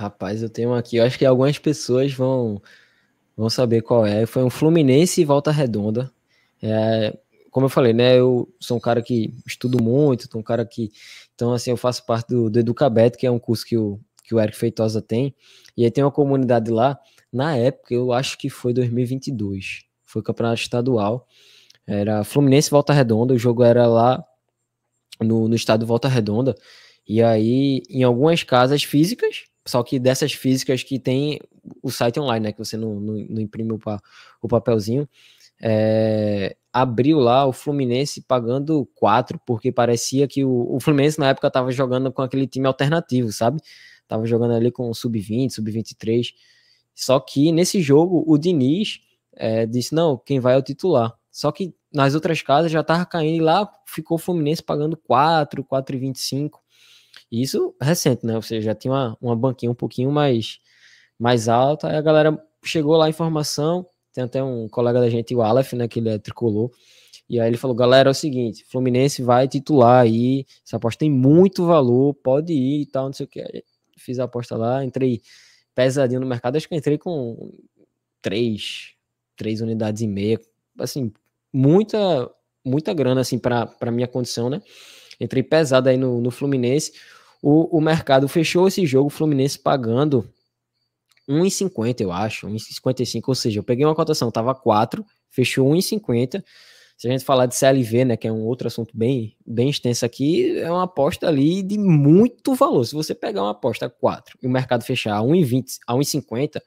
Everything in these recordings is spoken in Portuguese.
Rapaz, eu tenho aqui. Eu acho que algumas pessoas vão, vão saber qual é. Foi um Fluminense e Volta Redonda. É, como eu falei, né? Eu sou um cara que estudo muito, sou um cara que. Então, assim, eu faço parte do, do que é um curso que o, que o Eric Feitosa tem. E aí tem uma comunidade lá. Na época, eu acho que foi 2022. Foi o campeonato estadual. Era Fluminense Volta Redonda. O jogo era lá no, no estado Volta Redonda. E aí, em algumas casas físicas, só que dessas físicas que tem o site online, né? Que você não, não, não imprime o, pa, o papelzinho. É, abriu lá o Fluminense pagando 4, porque parecia que o, o Fluminense na época estava jogando com aquele time alternativo, sabe? Tava jogando ali com sub-20, sub-23. Só que nesse jogo o Diniz é, disse: não, quem vai é o titular. Só que nas outras casas já tava caindo e lá ficou o Fluminense pagando 4, 4,25 isso recente, né? Ou seja, já tinha uma, uma banquinha um pouquinho mais, mais alta, aí a galera chegou lá a informação, tem até um colega da gente, o Aleph, né, que ele é tricolor, e aí ele falou, galera, é o seguinte, Fluminense vai titular aí, essa aposta tem muito valor, pode ir e tal, não sei o que. Fiz a aposta lá, entrei pesadinho no mercado, acho que entrei com três, três unidades e meia, assim, muita, muita grana, assim, para minha condição, né? Entrei pesado aí no, no Fluminense, o, o mercado fechou esse jogo, Fluminense pagando 1,50, eu acho, 1,55, ou seja, eu peguei uma cotação, tava 4, fechou 1,50. Se a gente falar de CLV, né, que é um outro assunto bem, bem extenso aqui, é uma aposta ali de muito valor. Se você pegar uma aposta 4 e o mercado fechar a 1,20, a 1,50,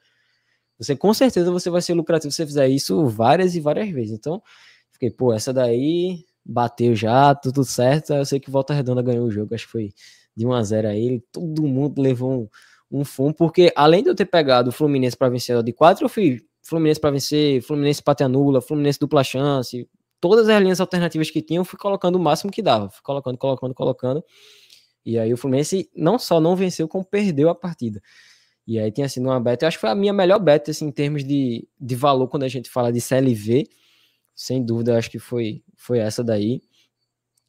você com certeza você vai ser lucrativo se você fizer isso várias e várias vezes. Então, fiquei, pô, essa daí bateu já, tudo certo. Eu sei que Volta Redonda ganhou o jogo, acho que foi de 1 a 0 a ele, todo mundo levou um, um fumo, porque além de eu ter pegado o Fluminense para vencer de 4, eu fui Fluminense para vencer, Fluminense pate nula Fluminense dupla chance, todas as linhas alternativas que tinham, eu fui colocando o máximo que dava, fui colocando, colocando, colocando. E aí o Fluminense não só não venceu, como perdeu a partida. E aí tinha sido uma beta, eu acho que foi a minha melhor beta assim, em termos de, de valor quando a gente fala de CLV. Sem dúvida, acho que foi, foi essa daí.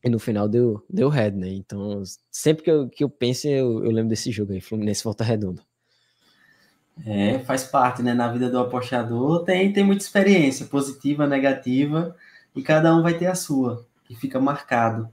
E no final deu, deu red né? Então, sempre que eu, que eu penso, eu, eu lembro desse jogo aí, Fluminense Volta Redonda. É, faz parte, né? Na vida do apostador tem, tem muita experiência, positiva, negativa, e cada um vai ter a sua, que fica marcado.